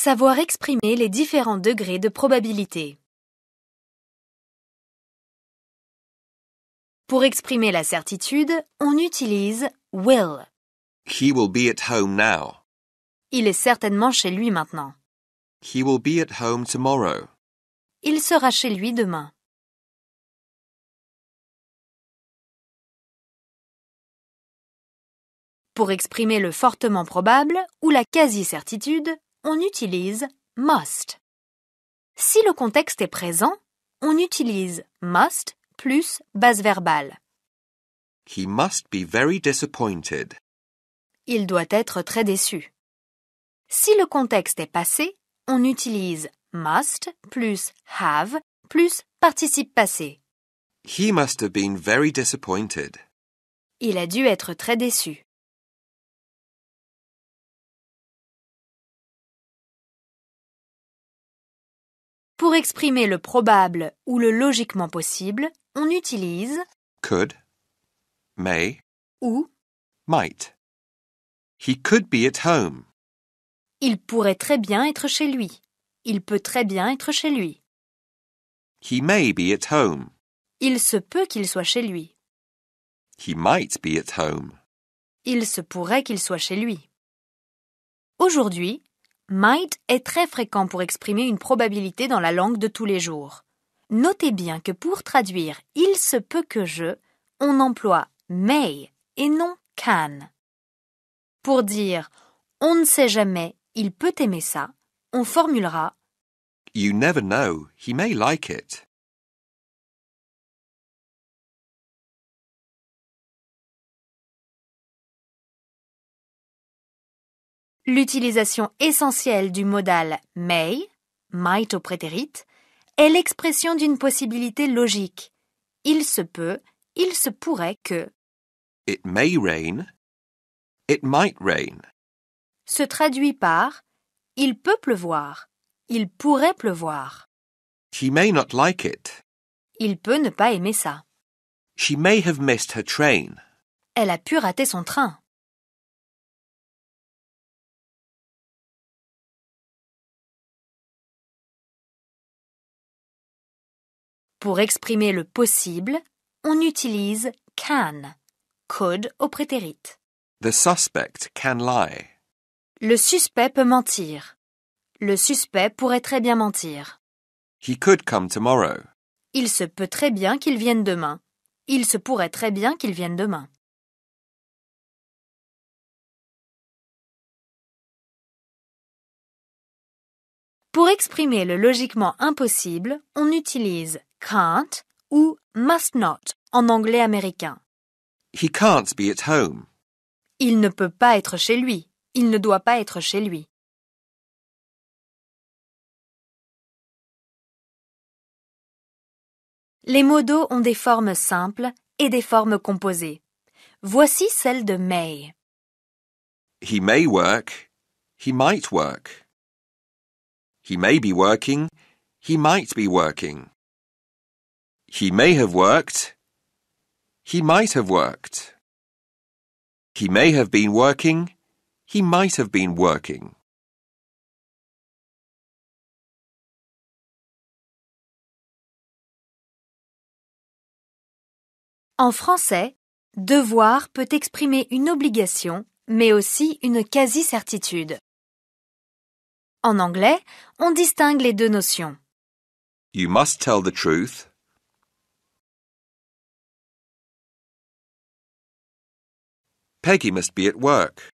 Savoir exprimer les différents degrés de probabilité. Pour exprimer la certitude, on utilise will. He will be at home now. Il est certainement chez lui maintenant. He will be at home tomorrow. Il sera chez lui demain. Pour exprimer le fortement probable ou la quasi-certitude, on utilise must. Si le contexte est présent, on utilise must plus base verbale. He must be very disappointed. Il doit être très déçu. Si le contexte est passé, on utilise must plus have plus participe passé. He must have been very disappointed. Il a dû être très déçu. Pour exprimer le probable ou le logiquement possible, on utilise could, may ou might. He could be at home. Il pourrait très bien être chez lui. Il peut très bien être chez lui. He may be at home. Il se peut qu'il soit chez lui. He might be at home. Il se pourrait qu'il soit chez lui. Aujourd'hui, Might est très fréquent pour exprimer une probabilité dans la langue de tous les jours. Notez bien que pour traduire il se peut que je, on emploie may et non can. Pour dire on ne sait jamais, il peut aimer ça, on formulera You never know, he may like it. L'utilisation essentielle du modal may, might au prétérit, est l'expression d'une possibilité logique. Il se peut, il se pourrait que. It may rain. It might rain. Se traduit par il peut pleuvoir. Il pourrait pleuvoir. She may not like it. Il peut ne pas aimer ça. She may have missed her train. Elle a pu rater son train. Pour exprimer le possible, on utilise can, code au prétérite. The suspect can lie. Le suspect peut mentir. Le suspect pourrait très bien mentir. He could come tomorrow. Il se peut très bien qu'il vienne demain. Il se pourrait très bien qu'il vienne demain. Pour exprimer le logiquement impossible, on utilise can't ou must not en anglais américain. He can't be at home. Il ne peut pas être chez lui. Il ne doit pas être chez lui. Les mots ont des formes simples et des formes composées. Voici celle de may. He may work. He might work. He may be working. He might be working. He may have worked. He might have worked. He may have been working. He might have been working. En français, devoir peut exprimer une obligation, mais aussi une quasi-certitude. En anglais, on distingue les deux notions. You must tell the truth Peggy must be at work.